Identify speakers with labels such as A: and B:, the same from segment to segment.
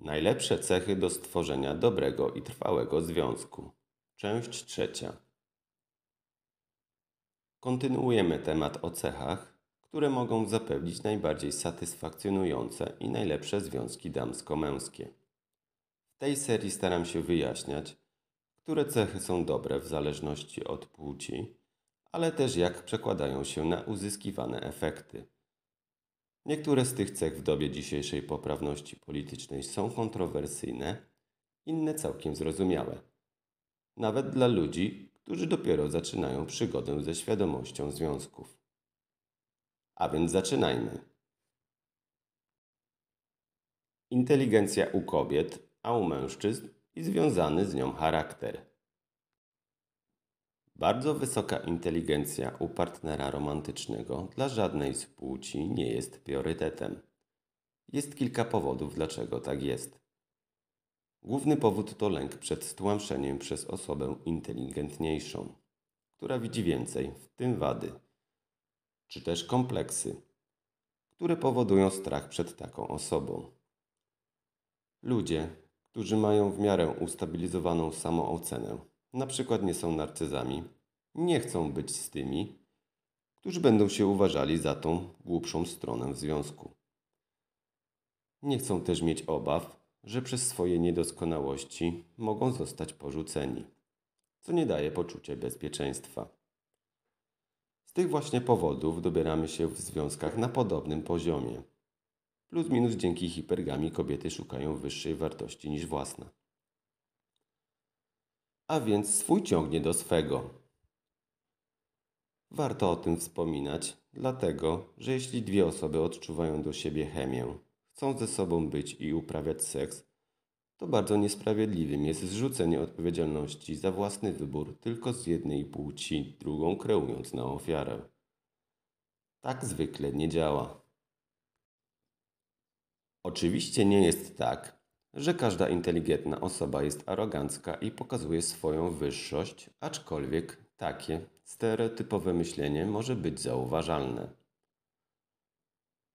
A: Najlepsze cechy do stworzenia dobrego i trwałego związku. Część trzecia. Kontynuujemy temat o cechach, które mogą zapewnić najbardziej satysfakcjonujące i najlepsze związki damsko-męskie. W tej serii staram się wyjaśniać, które cechy są dobre w zależności od płci, ale też jak przekładają się na uzyskiwane efekty. Niektóre z tych cech w dobie dzisiejszej poprawności politycznej są kontrowersyjne, inne całkiem zrozumiałe. Nawet dla ludzi, którzy dopiero zaczynają przygodę ze świadomością związków. A więc zaczynajmy. Inteligencja u kobiet, a u mężczyzn i związany z nią charakter. Bardzo wysoka inteligencja u partnera romantycznego dla żadnej z płci nie jest priorytetem. Jest kilka powodów, dlaczego tak jest. Główny powód to lęk przed stłamszeniem przez osobę inteligentniejszą, która widzi więcej, w tym wady, czy też kompleksy, które powodują strach przed taką osobą. Ludzie, którzy mają w miarę ustabilizowaną samoocenę, na przykład nie są narcyzami, nie chcą być z tymi, którzy będą się uważali za tą głupszą stronę w związku. Nie chcą też mieć obaw, że przez swoje niedoskonałości mogą zostać porzuceni, co nie daje poczucia bezpieczeństwa. Z tych właśnie powodów dobieramy się w związkach na podobnym poziomie. Plus minus dzięki hipergami kobiety szukają wyższej wartości niż własna a więc swój ciągnie do swego. Warto o tym wspominać, dlatego, że jeśli dwie osoby odczuwają do siebie chemię, chcą ze sobą być i uprawiać seks, to bardzo niesprawiedliwym jest zrzucenie odpowiedzialności za własny wybór tylko z jednej płci, drugą kreując na ofiarę. Tak zwykle nie działa. Oczywiście nie jest tak, że każda inteligentna osoba jest arogancka i pokazuje swoją wyższość, aczkolwiek takie stereotypowe myślenie może być zauważalne.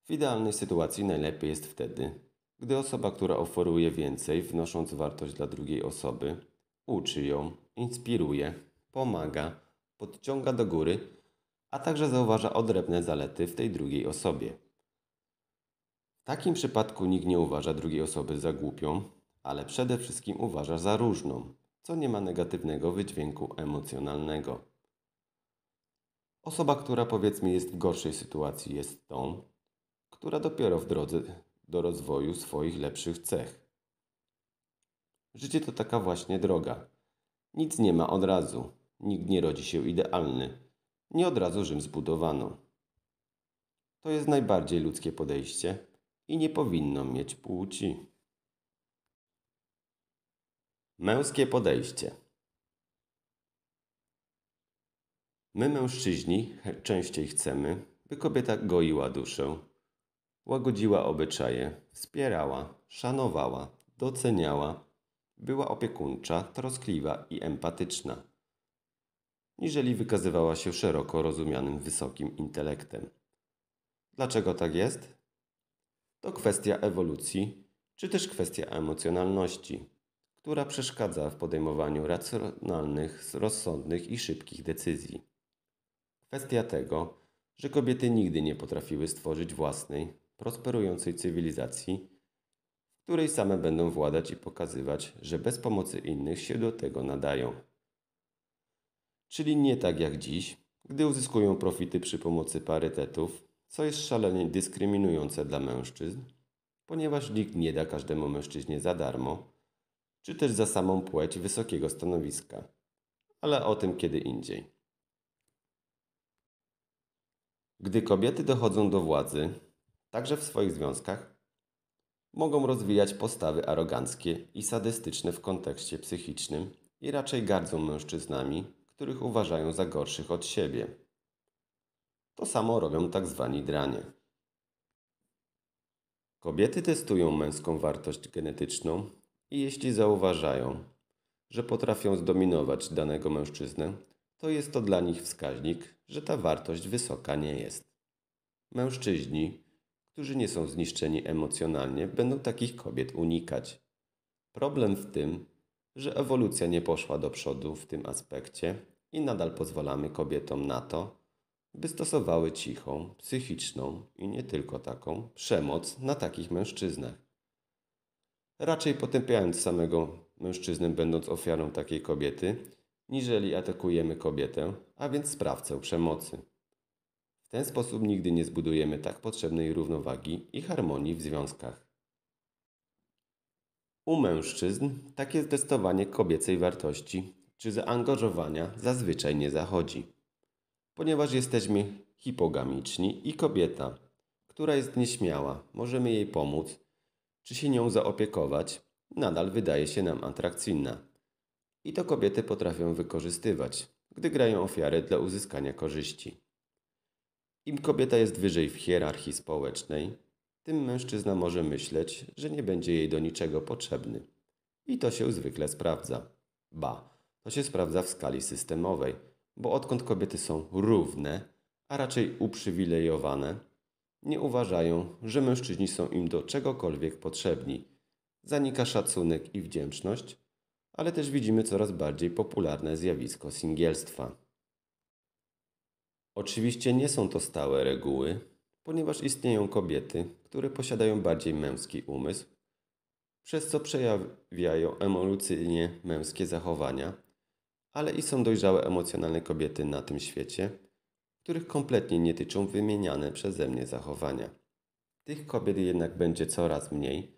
A: W idealnej sytuacji najlepiej jest wtedy, gdy osoba, która oferuje więcej, wnosząc wartość dla drugiej osoby, uczy ją, inspiruje, pomaga, podciąga do góry, a także zauważa odrębne zalety w tej drugiej osobie takim przypadku nikt nie uważa drugiej osoby za głupią, ale przede wszystkim uważa za różną, co nie ma negatywnego wydźwięku emocjonalnego. Osoba, która powiedzmy jest w gorszej sytuacji, jest tą, która dopiero w drodze do rozwoju swoich lepszych cech. Życie to taka właśnie droga. Nic nie ma od razu, nikt nie rodzi się idealny, nie od razu Rzym zbudowano. To jest najbardziej ludzkie podejście, i nie powinno mieć płci. Męskie podejście. My, mężczyźni, częściej chcemy, by kobieta goiła duszę, łagodziła obyczaje, wspierała, szanowała, doceniała, była opiekuńcza, troskliwa i empatyczna, niżeli wykazywała się szeroko rozumianym wysokim intelektem. Dlaczego tak jest? to kwestia ewolucji, czy też kwestia emocjonalności, która przeszkadza w podejmowaniu racjonalnych, rozsądnych i szybkich decyzji. Kwestia tego, że kobiety nigdy nie potrafiły stworzyć własnej, prosperującej cywilizacji, w której same będą władać i pokazywać, że bez pomocy innych się do tego nadają. Czyli nie tak jak dziś, gdy uzyskują profity przy pomocy parytetów, co jest szalenie dyskryminujące dla mężczyzn, ponieważ nikt nie da każdemu mężczyźnie za darmo, czy też za samą płeć wysokiego stanowiska, ale o tym kiedy indziej. Gdy kobiety dochodzą do władzy, także w swoich związkach, mogą rozwijać postawy aroganckie i sadystyczne w kontekście psychicznym i raczej gardzą mężczyznami, których uważają za gorszych od siebie. To samo robią tak zwani dranie. Kobiety testują męską wartość genetyczną i jeśli zauważają, że potrafią zdominować danego mężczyznę, to jest to dla nich wskaźnik, że ta wartość wysoka nie jest. Mężczyźni, którzy nie są zniszczeni emocjonalnie, będą takich kobiet unikać. Problem w tym, że ewolucja nie poszła do przodu w tym aspekcie i nadal pozwalamy kobietom na to, by stosowały cichą, psychiczną i nie tylko taką przemoc na takich mężczyznach. Raczej potępiając samego mężczyznę będąc ofiarą takiej kobiety, niżeli atakujemy kobietę, a więc sprawcę przemocy. W ten sposób nigdy nie zbudujemy tak potrzebnej równowagi i harmonii w związkach. U mężczyzn takie testowanie kobiecej wartości czy zaangażowania zazwyczaj nie zachodzi ponieważ jesteśmy hipogamiczni i kobieta, która jest nieśmiała, możemy jej pomóc, czy się nią zaopiekować, nadal wydaje się nam atrakcyjna. I to kobiety potrafią wykorzystywać, gdy grają ofiarę dla uzyskania korzyści. Im kobieta jest wyżej w hierarchii społecznej, tym mężczyzna może myśleć, że nie będzie jej do niczego potrzebny. I to się zwykle sprawdza. Ba, to się sprawdza w skali systemowej – bo odkąd kobiety są równe, a raczej uprzywilejowane, nie uważają, że mężczyźni są im do czegokolwiek potrzebni. Zanika szacunek i wdzięczność, ale też widzimy coraz bardziej popularne zjawisko singielstwa. Oczywiście nie są to stałe reguły, ponieważ istnieją kobiety, które posiadają bardziej męski umysł, przez co przejawiają ewolucyjnie męskie zachowania ale i są dojrzałe emocjonalne kobiety na tym świecie, których kompletnie nie tyczą wymieniane przeze mnie zachowania. Tych kobiet jednak będzie coraz mniej,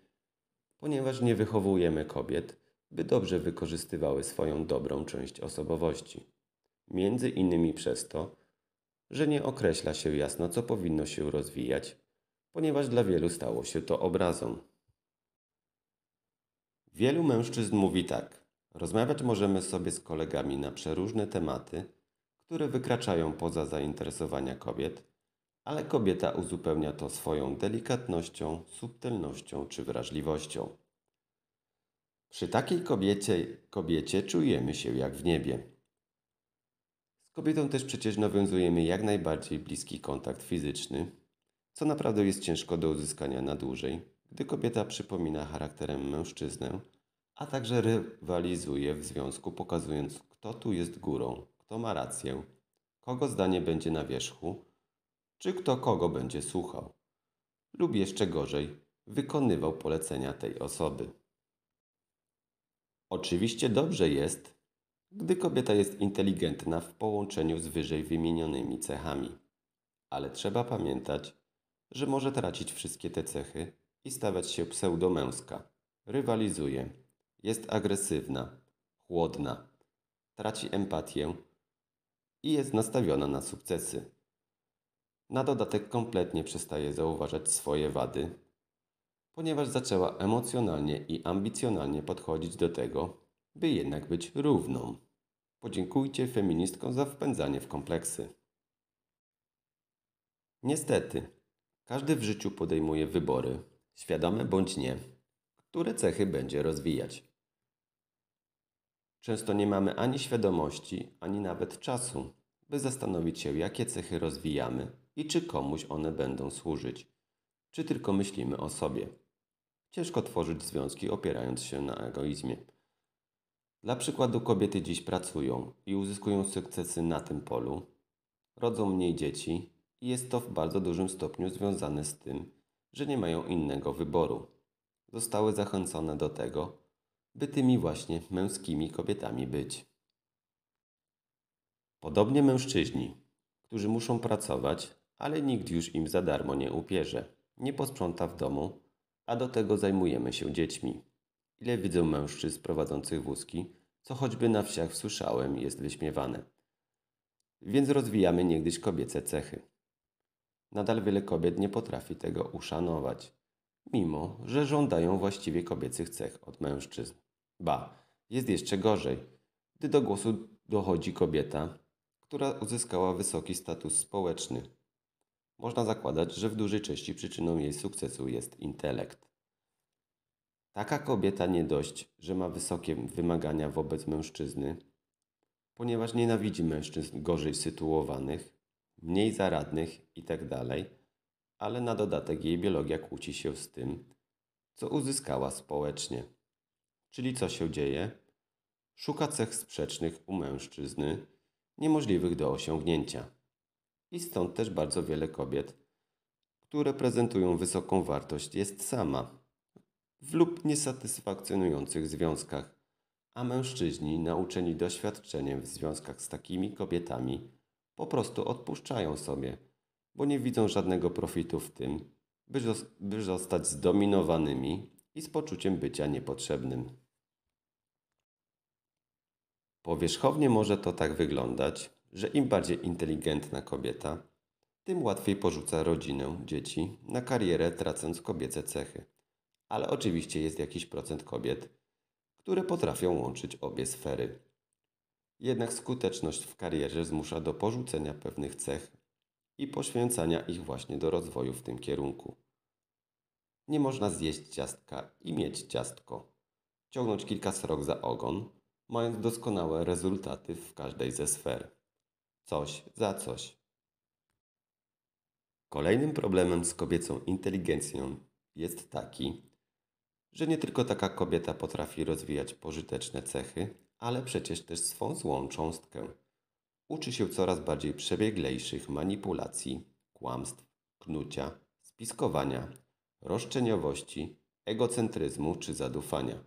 A: ponieważ nie wychowujemy kobiet, by dobrze wykorzystywały swoją dobrą część osobowości. Między innymi przez to, że nie określa się jasno, co powinno się rozwijać, ponieważ dla wielu stało się to obrazą. Wielu mężczyzn mówi tak: Rozmawiać możemy sobie z kolegami na przeróżne tematy, które wykraczają poza zainteresowania kobiet, ale kobieta uzupełnia to swoją delikatnością, subtelnością czy wrażliwością. Przy takiej kobiecie, kobiecie czujemy się jak w niebie. Z kobietą też przecież nawiązujemy jak najbardziej bliski kontakt fizyczny, co naprawdę jest ciężko do uzyskania na dłużej, gdy kobieta przypomina charakterem mężczyznę a także rywalizuje w związku, pokazując, kto tu jest górą, kto ma rację, kogo zdanie będzie na wierzchu, czy kto kogo będzie słuchał, lub jeszcze gorzej, wykonywał polecenia tej osoby. Oczywiście dobrze jest, gdy kobieta jest inteligentna w połączeniu z wyżej wymienionymi cechami, ale trzeba pamiętać, że może tracić wszystkie te cechy i stawać się pseudomęska. Rywalizuje jest agresywna, chłodna, traci empatię i jest nastawiona na sukcesy. Na dodatek kompletnie przestaje zauważać swoje wady, ponieważ zaczęła emocjonalnie i ambicjonalnie podchodzić do tego, by jednak być równą. Podziękujcie feministkom za wpędzanie w kompleksy. Niestety, każdy w życiu podejmuje wybory, świadome bądź nie, które cechy będzie rozwijać. Często nie mamy ani świadomości, ani nawet czasu, by zastanowić się, jakie cechy rozwijamy i czy komuś one będą służyć, czy tylko myślimy o sobie. Ciężko tworzyć związki opierając się na egoizmie. Dla przykładu, kobiety dziś pracują i uzyskują sukcesy na tym polu, rodzą mniej dzieci i jest to w bardzo dużym stopniu związane z tym, że nie mają innego wyboru. Zostały zachęcone do tego, by tymi właśnie męskimi kobietami być. Podobnie mężczyźni, którzy muszą pracować, ale nikt już im za darmo nie upierze, nie posprząta w domu, a do tego zajmujemy się dziećmi. Ile widzę mężczyzn prowadzących wózki, co choćby na wsiach słyszałem, jest wyśmiewane. Więc rozwijamy niegdyś kobiece cechy. Nadal wiele kobiet nie potrafi tego uszanować mimo że żądają właściwie kobiecych cech od mężczyzn. Ba, jest jeszcze gorzej, gdy do głosu dochodzi kobieta, która uzyskała wysoki status społeczny. Można zakładać, że w dużej części przyczyną jej sukcesu jest intelekt. Taka kobieta nie dość, że ma wysokie wymagania wobec mężczyzny, ponieważ nienawidzi mężczyzn gorzej sytuowanych, mniej zaradnych itd tak ale na dodatek jej biologia kłóci się z tym, co uzyskała społecznie. Czyli co się dzieje? Szuka cech sprzecznych u mężczyzny, niemożliwych do osiągnięcia. I stąd też bardzo wiele kobiet, które prezentują wysoką wartość, jest sama w lub niesatysfakcjonujących związkach, a mężczyźni nauczeni doświadczeniem w związkach z takimi kobietami po prostu odpuszczają sobie bo nie widzą żadnego profitu w tym, by, by zostać zdominowanymi i z poczuciem bycia niepotrzebnym. Powierzchownie może to tak wyglądać, że im bardziej inteligentna kobieta, tym łatwiej porzuca rodzinę, dzieci na karierę, tracąc kobiece cechy. Ale oczywiście jest jakiś procent kobiet, które potrafią łączyć obie sfery. Jednak skuteczność w karierze zmusza do porzucenia pewnych cech i poświęcania ich właśnie do rozwoju w tym kierunku. Nie można zjeść ciastka i mieć ciastko. Ciągnąć kilka srok za ogon, mając doskonałe rezultaty w każdej ze sfer. Coś za coś. Kolejnym problemem z kobiecą inteligencją jest taki, że nie tylko taka kobieta potrafi rozwijać pożyteczne cechy, ale przecież też swą złą cząstkę. Uczy się coraz bardziej przebieglejszych manipulacji, kłamstw, knucia, spiskowania, roszczeniowości, egocentryzmu czy zadufania.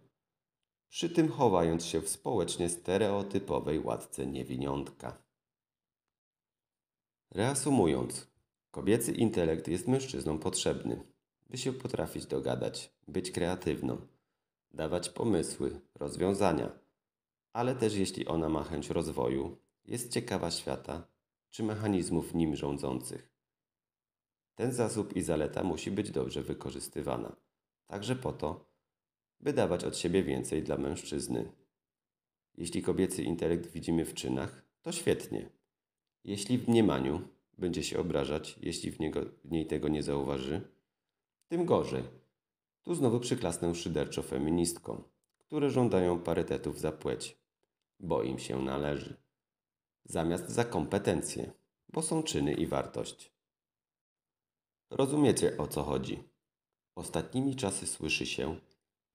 A: Przy tym chowając się w społecznie stereotypowej łatce niewiniątka. Reasumując, kobiecy intelekt jest mężczyznom potrzebny, by się potrafić dogadać, być kreatywną, dawać pomysły, rozwiązania, ale też jeśli ona ma chęć rozwoju, jest ciekawa świata czy mechanizmów nim rządzących. Ten zasób i zaleta musi być dobrze wykorzystywana, także po to, by dawać od siebie więcej dla mężczyzny. Jeśli kobiecy intelekt widzimy w czynach, to świetnie. Jeśli w mniemaniu będzie się obrażać, jeśli w, niego, w niej tego nie zauważy, tym gorzej. Tu znowu przyklasnę szyderczo feministkom, które żądają parytetów za płeć, bo im się należy zamiast za kompetencje, bo są czyny i wartość. Rozumiecie o co chodzi. Ostatnimi czasy słyszy się,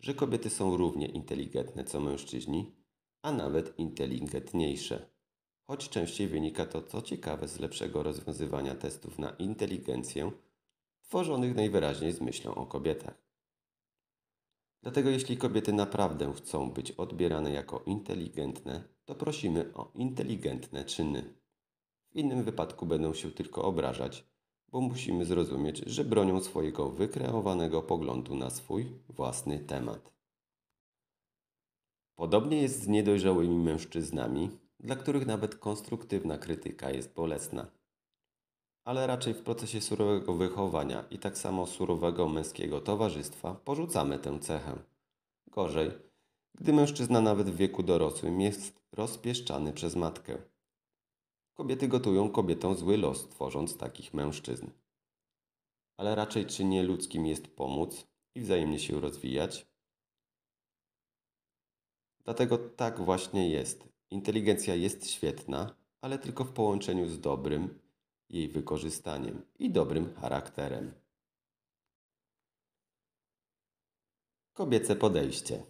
A: że kobiety są równie inteligentne co mężczyźni, a nawet inteligentniejsze. Choć częściej wynika to, co ciekawe, z lepszego rozwiązywania testów na inteligencję, tworzonych najwyraźniej z myślą o kobietach. Dlatego jeśli kobiety naprawdę chcą być odbierane jako inteligentne, to prosimy o inteligentne czyny. W innym wypadku będą się tylko obrażać, bo musimy zrozumieć, że bronią swojego wykreowanego poglądu na swój własny temat. Podobnie jest z niedojrzałymi mężczyznami, dla których nawet konstruktywna krytyka jest bolesna. Ale raczej w procesie surowego wychowania i tak samo surowego męskiego towarzystwa porzucamy tę cechę. Gorzej, gdy mężczyzna nawet w wieku dorosłym jest rozpieszczany przez matkę. Kobiety gotują kobietom zły los, tworząc takich mężczyzn. Ale raczej nie ludzkim jest pomóc i wzajemnie się rozwijać. Dlatego tak właśnie jest. Inteligencja jest świetna, ale tylko w połączeniu z dobrym jej wykorzystaniem i dobrym charakterem. Kobiece podejście.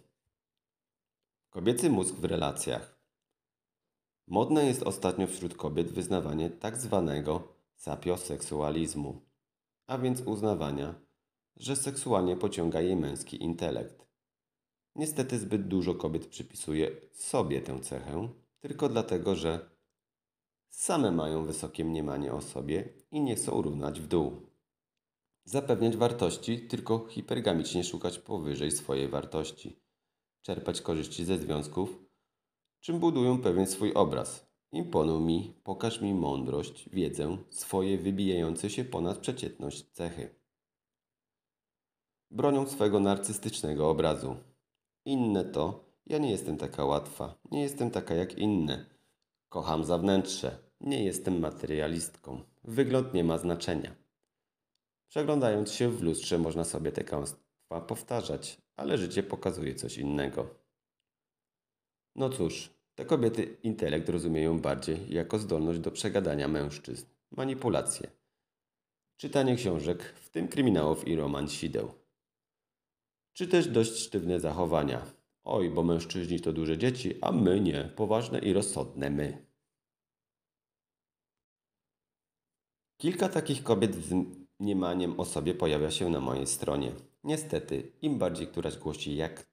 A: Kobiecy mózg w relacjach. Modne jest ostatnio wśród kobiet wyznawanie tak zwanego sapioseksualizmu, a więc uznawania, że seksualnie pociąga jej męski intelekt. Niestety zbyt dużo kobiet przypisuje sobie tę cechę, tylko dlatego, że same mają wysokie mniemanie o sobie i nie chcą równać w dół. Zapewniać wartości, tylko hipergamicznie szukać powyżej swojej wartości, czerpać korzyści ze związków, czym budują pewien swój obraz. Imponuj mi, pokaż mi mądrość, wiedzę, swoje wybijające się ponad przeciętność cechy. Bronią swego narcystycznego obrazu. Inne to, ja nie jestem taka łatwa, nie jestem taka jak inne. Kocham za wnętrze, nie jestem materialistką. Wygląd nie ma znaczenia. Przeglądając się w lustrze można sobie te kłamstwa powtarzać, ale życie pokazuje coś innego. No cóż, te kobiety intelekt rozumieją bardziej jako zdolność do przegadania mężczyzn, manipulacje. Czytanie książek, w tym kryminałów i romansideł. Czy też dość sztywne zachowania. Oj, bo mężczyźni to duże dzieci, a my nie, poważne i rozsądne my. Kilka takich kobiet z mniemaniem o sobie pojawia się na mojej stronie. Niestety, im bardziej któraś głosi, jak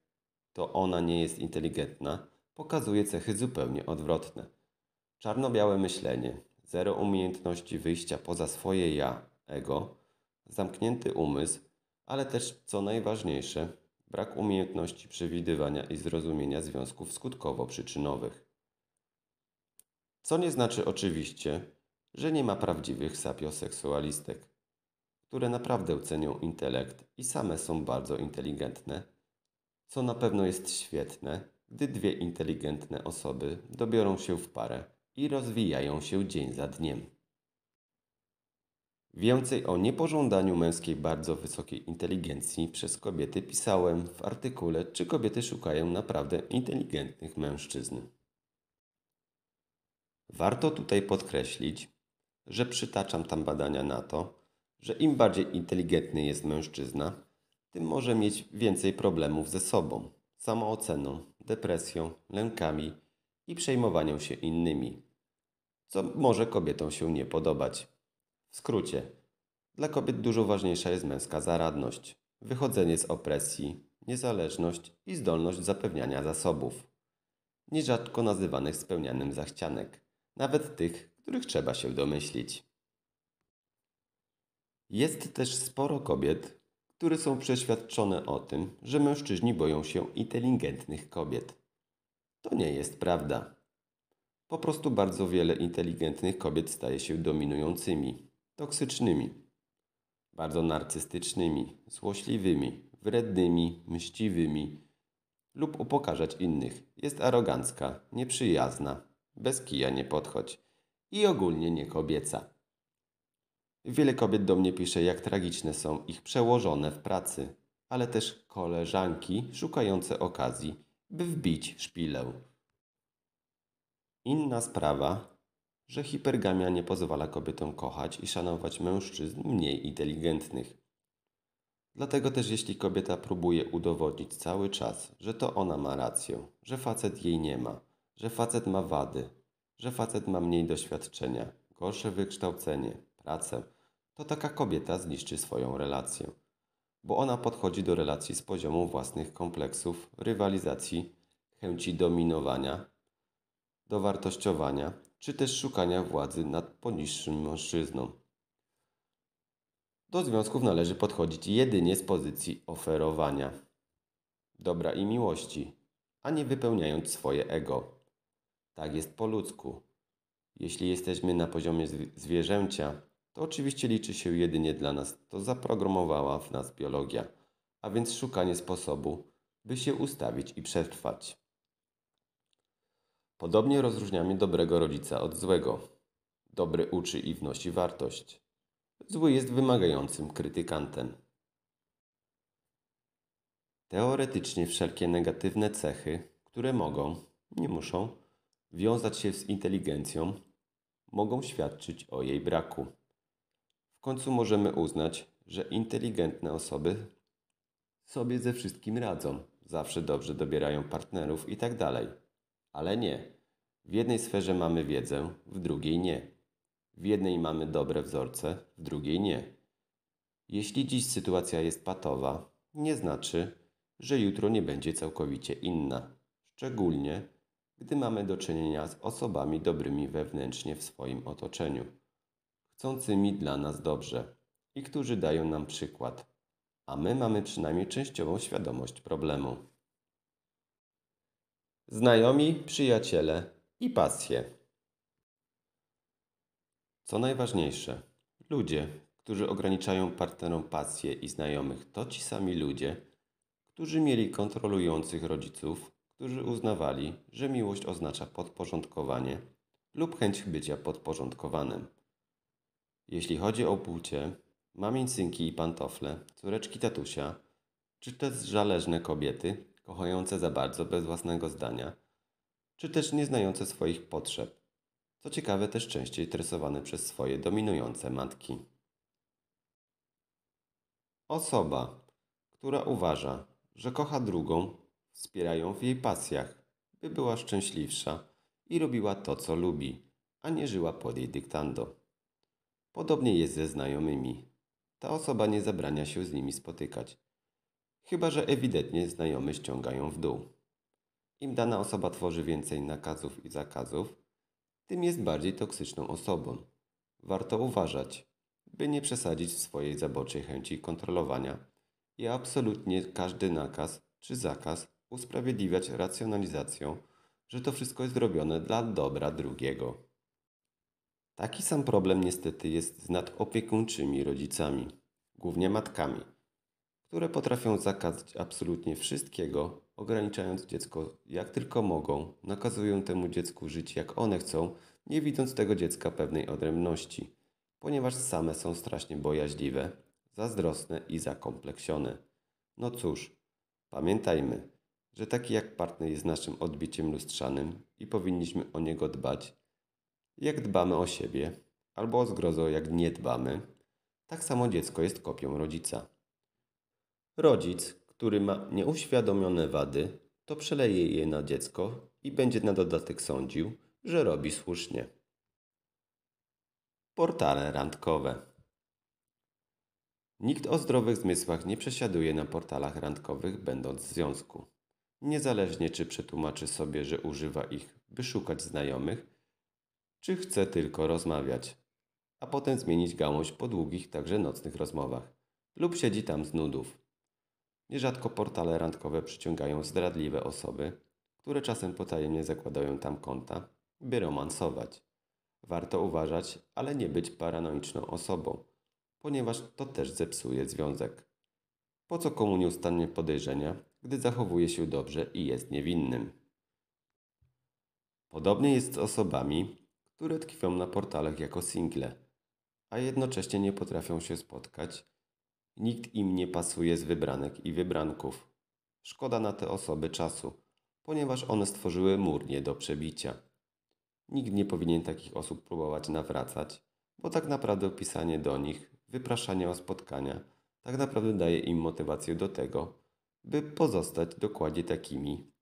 A: to ona nie jest inteligentna, pokazuje cechy zupełnie odwrotne. Czarno-białe myślenie, zero umiejętności wyjścia poza swoje ja, ego, zamknięty umysł, ale też, co najważniejsze, brak umiejętności przewidywania i zrozumienia związków skutkowo-przyczynowych. Co nie znaczy oczywiście, że nie ma prawdziwych sapioseksualistek, które naprawdę cenią intelekt i same są bardzo inteligentne, co na pewno jest świetne, gdy dwie inteligentne osoby dobiorą się w parę i rozwijają się dzień za dniem. Więcej o niepożądaniu męskiej bardzo wysokiej inteligencji przez kobiety pisałem w artykule Czy kobiety szukają naprawdę inteligentnych mężczyzn. Warto tutaj podkreślić, że przytaczam tam badania na to, że im bardziej inteligentny jest mężczyzna, tym może mieć więcej problemów ze sobą, samooceną depresją, lękami i przejmowaniem się innymi, co może kobietom się nie podobać. W skrócie, dla kobiet dużo ważniejsza jest męska zaradność, wychodzenie z opresji, niezależność i zdolność zapewniania zasobów, nierzadko nazywanych spełnianym zachcianek, nawet tych, których trzeba się domyślić. Jest też sporo kobiet, które są przeświadczone o tym, że mężczyźni boją się inteligentnych kobiet. To nie jest prawda. Po prostu bardzo wiele inteligentnych kobiet staje się dominującymi, toksycznymi, bardzo narcystycznymi, złośliwymi, wrednymi, mściwymi lub upokarzać innych. Jest arogancka, nieprzyjazna, bez kija nie podchodź i ogólnie niekobieca. Wiele kobiet do mnie pisze, jak tragiczne są ich przełożone w pracy, ale też koleżanki szukające okazji, by wbić szpilę. Inna sprawa, że hipergamia nie pozwala kobietom kochać i szanować mężczyzn mniej inteligentnych. Dlatego też jeśli kobieta próbuje udowodnić cały czas, że to ona ma rację, że facet jej nie ma, że facet ma wady, że facet ma mniej doświadczenia, gorsze wykształcenie, pracę, to taka kobieta zniszczy swoją relację, bo ona podchodzi do relacji z poziomu własnych kompleksów, rywalizacji, chęci dominowania, dowartościowania czy też szukania władzy nad poniższym mężczyzną. Do związków należy podchodzić jedynie z pozycji oferowania dobra i miłości, a nie wypełniając swoje ego. Tak jest po ludzku. Jeśli jesteśmy na poziomie zwierzęcia, to oczywiście liczy się jedynie dla nas, to zaprogramowała w nas biologia, a więc szukanie sposobu, by się ustawić i przetrwać. Podobnie rozróżniamy dobrego rodzica od złego. Dobry uczy i wnosi wartość. Zły jest wymagającym krytykantem. Teoretycznie wszelkie negatywne cechy, które mogą, nie muszą, wiązać się z inteligencją, mogą świadczyć o jej braku końcu możemy uznać, że inteligentne osoby sobie ze wszystkim radzą, zawsze dobrze dobierają partnerów itd. Tak Ale nie. W jednej sferze mamy wiedzę, w drugiej nie. W jednej mamy dobre wzorce, w drugiej nie. Jeśli dziś sytuacja jest patowa, nie znaczy, że jutro nie będzie całkowicie inna. Szczególnie, gdy mamy do czynienia z osobami dobrymi wewnętrznie w swoim otoczeniu chcącymi dla nas dobrze i którzy dają nam przykład, a my mamy przynajmniej częściową świadomość problemu. Znajomi, przyjaciele i pasje. Co najważniejsze, ludzie, którzy ograniczają partnerom pasję i znajomych, to ci sami ludzie, którzy mieli kontrolujących rodziców, którzy uznawali, że miłość oznacza podporządkowanie lub chęć bycia podporządkowanym. Jeśli chodzi o płcie, synki i pantofle, córeczki tatusia, czy też żależne kobiety, kochające za bardzo bez własnego zdania, czy też znające swoich potrzeb. Co ciekawe, też częściej tresowane przez swoje dominujące matki. Osoba, która uważa, że kocha drugą, wspiera ją w jej pasjach, by była szczęśliwsza i robiła to, co lubi, a nie żyła pod jej dyktando. Podobnie jest ze znajomymi. Ta osoba nie zabrania się z nimi spotykać. Chyba, że ewidentnie znajomy ściągają w dół. Im dana osoba tworzy więcej nakazów i zakazów, tym jest bardziej toksyczną osobą. Warto uważać, by nie przesadzić w swojej zaboczej chęci kontrolowania i absolutnie każdy nakaz czy zakaz usprawiedliwiać racjonalizacją, że to wszystko jest robione dla dobra drugiego. Taki sam problem niestety jest z nadopiekuńczymi rodzicami, głównie matkami, które potrafią zakazać absolutnie wszystkiego, ograniczając dziecko jak tylko mogą, nakazują temu dziecku żyć jak one chcą, nie widząc tego dziecka pewnej odrębności, ponieważ same są strasznie bojaźliwe, zazdrosne i zakompleksione. No cóż, pamiętajmy, że taki jak partner jest naszym odbiciem lustrzanym i powinniśmy o niego dbać, jak dbamy o siebie, albo o zgrozo, jak nie dbamy, tak samo dziecko jest kopią rodzica. Rodzic, który ma nieuświadomione wady, to przeleje je na dziecko i będzie na dodatek sądził, że robi słusznie. Portale randkowe. Nikt o zdrowych zmysłach nie przesiaduje na portalach randkowych, będąc w związku. Niezależnie czy przetłumaczy sobie, że używa ich, by szukać znajomych, czy chce tylko rozmawiać, a potem zmienić gałąź po długich, także nocnych rozmowach, lub siedzi tam z nudów. Nierzadko portale randkowe przyciągają zdradliwe osoby, które czasem potajemnie zakładają tam konta, by romansować. Warto uważać, ale nie być paranoiczną osobą, ponieważ to też zepsuje związek. Po co komu nieustannie podejrzenia, gdy zachowuje się dobrze i jest niewinnym? Podobnie jest z osobami, które tkwią na portalach jako single, a jednocześnie nie potrafią się spotkać. Nikt im nie pasuje z wybranek i wybranków. Szkoda na te osoby czasu, ponieważ one stworzyły mur nie do przebicia. Nikt nie powinien takich osób próbować nawracać, bo tak naprawdę pisanie do nich, wypraszanie o spotkania, tak naprawdę daje im motywację do tego, by pozostać dokładnie takimi,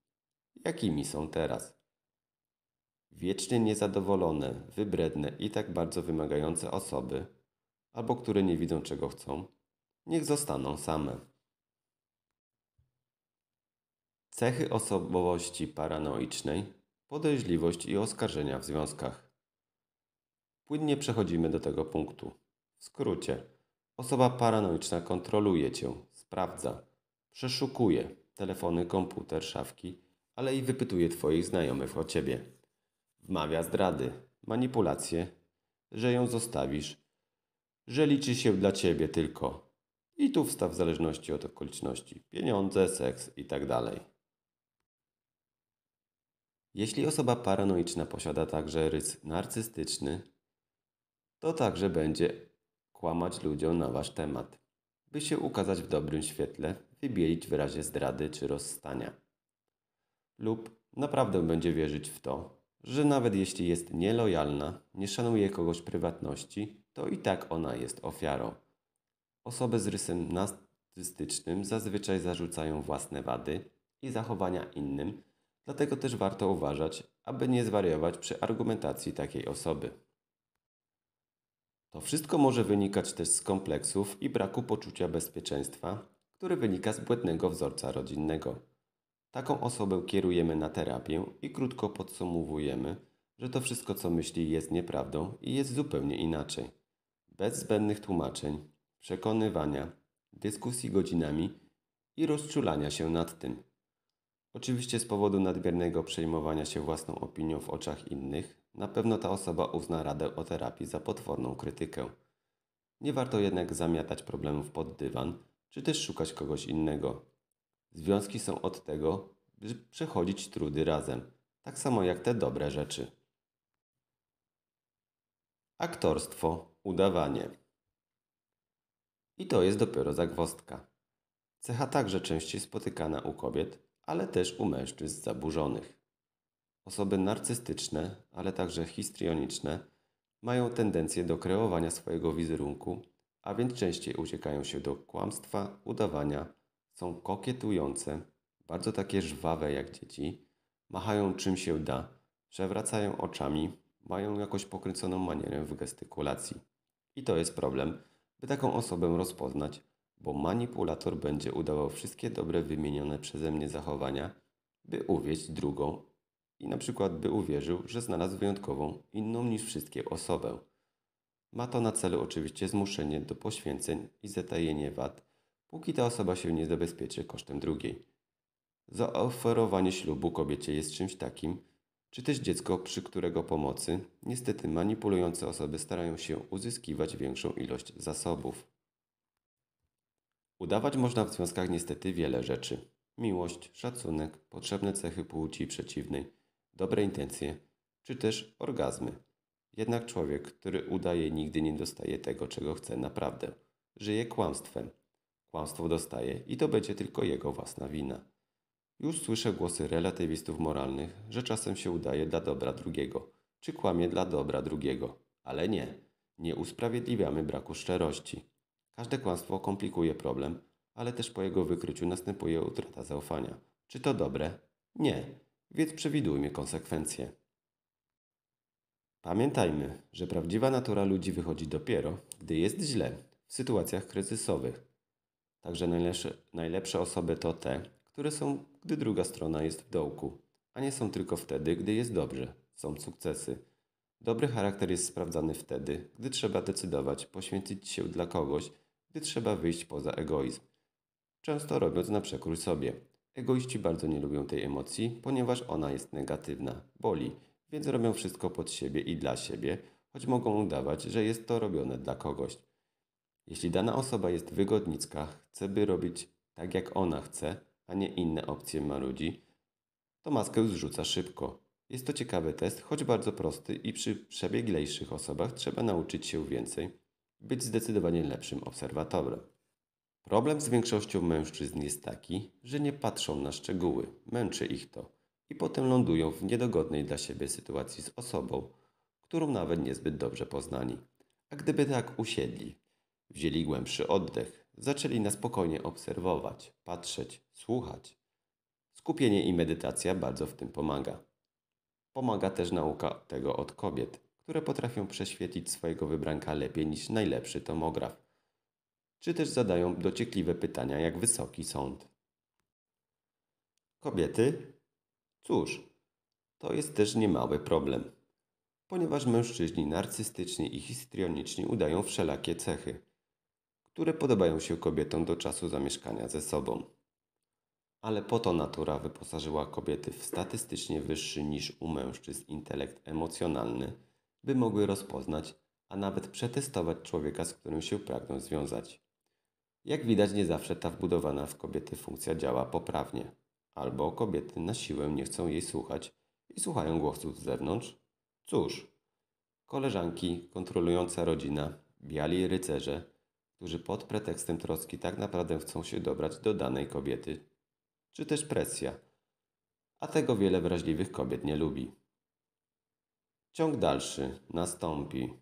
A: jakimi są teraz wiecznie niezadowolone, wybredne i tak bardzo wymagające osoby, albo które nie widzą czego chcą, niech zostaną same. Cechy osobowości paranoicznej, podejrzliwość i oskarżenia w związkach. Płynnie przechodzimy do tego punktu. W skrócie, osoba paranoiczna kontroluje cię, sprawdza, przeszukuje telefony, komputer, szafki, ale i wypytuje twoich znajomych o ciebie wmawia zdrady, manipulacje, że ją zostawisz, że liczy się dla ciebie tylko. I tu wstaw w zależności od okoliczności, pieniądze, seks itd. Tak Jeśli osoba paranoiczna posiada także rys narcystyczny, to także będzie kłamać ludziom na wasz temat, by się ukazać w dobrym świetle, wybielić w razie zdrady czy rozstania. Lub naprawdę będzie wierzyć w to, że nawet jeśli jest nielojalna, nie szanuje kogoś prywatności, to i tak ona jest ofiarą. Osoby z rysem narcystycznym zazwyczaj zarzucają własne wady i zachowania innym, dlatego też warto uważać, aby nie zwariować przy argumentacji takiej osoby. To wszystko może wynikać też z kompleksów i braku poczucia bezpieczeństwa, który wynika z błędnego wzorca rodzinnego. Taką osobę kierujemy na terapię i krótko podsumowujemy, że to wszystko, co myśli, jest nieprawdą i jest zupełnie inaczej. Bez zbędnych tłumaczeń, przekonywania, dyskusji godzinami i rozczulania się nad tym. Oczywiście z powodu nadmiernego przejmowania się własną opinią w oczach innych, na pewno ta osoba uzna radę o terapii za potworną krytykę. Nie warto jednak zamiatać problemów pod dywan, czy też szukać kogoś innego. Związki są od tego, by przechodzić trudy razem, tak samo jak te dobre rzeczy. Aktorstwo, udawanie. I to jest dopiero zagwostka. Cecha także częściej spotykana u kobiet, ale też u mężczyzn zaburzonych. Osoby narcystyczne, ale także histrioniczne mają tendencję do kreowania swojego wizerunku, a więc częściej uciekają się do kłamstwa, udawania, są kokietujące, bardzo takie żwawe jak dzieci, machają czym się da, przewracają oczami, mają jakoś pokręconą manierę w gestykulacji. I to jest problem, by taką osobę rozpoznać, bo manipulator będzie udawał wszystkie dobre wymienione przeze mnie zachowania, by uwieść drugą i na przykład by uwierzył, że znalazł wyjątkową, inną niż wszystkie osobę. Ma to na celu oczywiście zmuszenie do poświęceń i zatajenie wad, póki ta osoba się nie zabezpieczy kosztem drugiej. Zaoferowanie ślubu kobiecie jest czymś takim, czy też dziecko, przy którego pomocy niestety manipulujące osoby starają się uzyskiwać większą ilość zasobów. Udawać można w związkach niestety wiele rzeczy: miłość, szacunek, potrzebne cechy płci przeciwnej, dobre intencje, czy też orgazmy. Jednak człowiek, który udaje, nigdy nie dostaje tego, czego chce naprawdę. Żyje kłamstwem Kłamstwo dostaje i to będzie tylko jego własna wina. Już słyszę głosy relatywistów moralnych, że czasem się udaje dla dobra drugiego, czy kłamie dla dobra drugiego. Ale nie, nie usprawiedliwiamy braku szczerości. Każde kłamstwo komplikuje problem, ale też po jego wykryciu następuje utrata zaufania. Czy to dobre? Nie, więc przewidujmy konsekwencje. Pamiętajmy, że prawdziwa natura ludzi wychodzi dopiero, gdy jest źle, w sytuacjach kryzysowych, Także najlepsze, najlepsze osoby to te, które są, gdy druga strona jest w dołku, a nie są tylko wtedy, gdy jest dobrze, są sukcesy. Dobry charakter jest sprawdzany wtedy, gdy trzeba decydować, poświęcić się dla kogoś, gdy trzeba wyjść poza egoizm. Często robiąc na przekrój sobie. Egoiści bardzo nie lubią tej emocji, ponieważ ona jest negatywna, boli, więc robią wszystko pod siebie i dla siebie, choć mogą udawać, że jest to robione dla kogoś. Jeśli dana osoba jest wygodnicka, chce by robić tak jak ona chce, a nie inne opcje ma ludzi, to maskę zrzuca szybko. Jest to ciekawy test, choć bardzo prosty i przy przebieglejszych osobach trzeba nauczyć się więcej, być zdecydowanie lepszym obserwatorem. Problem z większością mężczyzn jest taki, że nie patrzą na szczegóły, męczy ich to i potem lądują w niedogodnej dla siebie sytuacji z osobą, którą nawet niezbyt dobrze poznali. A gdyby tak usiedli, Wzięli głębszy oddech, zaczęli na spokojnie obserwować, patrzeć, słuchać. Skupienie i medytacja bardzo w tym pomaga. Pomaga też nauka tego od kobiet, które potrafią prześwietlić swojego wybranka lepiej niż najlepszy tomograf, czy też zadają dociekliwe pytania jak wysoki sąd. Kobiety? Cóż, to jest też niemały problem, ponieważ mężczyźni narcystyczni i histrioniczni udają wszelakie cechy – które podobają się kobietom do czasu zamieszkania ze sobą. Ale po to natura wyposażyła kobiety w statystycznie wyższy niż u mężczyzn intelekt emocjonalny, by mogły rozpoznać, a nawet przetestować człowieka, z którym się pragną związać. Jak widać, nie zawsze ta wbudowana w kobiety funkcja działa poprawnie, albo kobiety na siłę nie chcą jej słuchać i słuchają głosów z zewnątrz. Cóż, koleżanki, kontrolująca rodzina, biali rycerze którzy pod pretekstem troski tak naprawdę chcą się dobrać do danej kobiety, czy też presja, a tego wiele wrażliwych kobiet nie lubi. Ciąg dalszy nastąpi.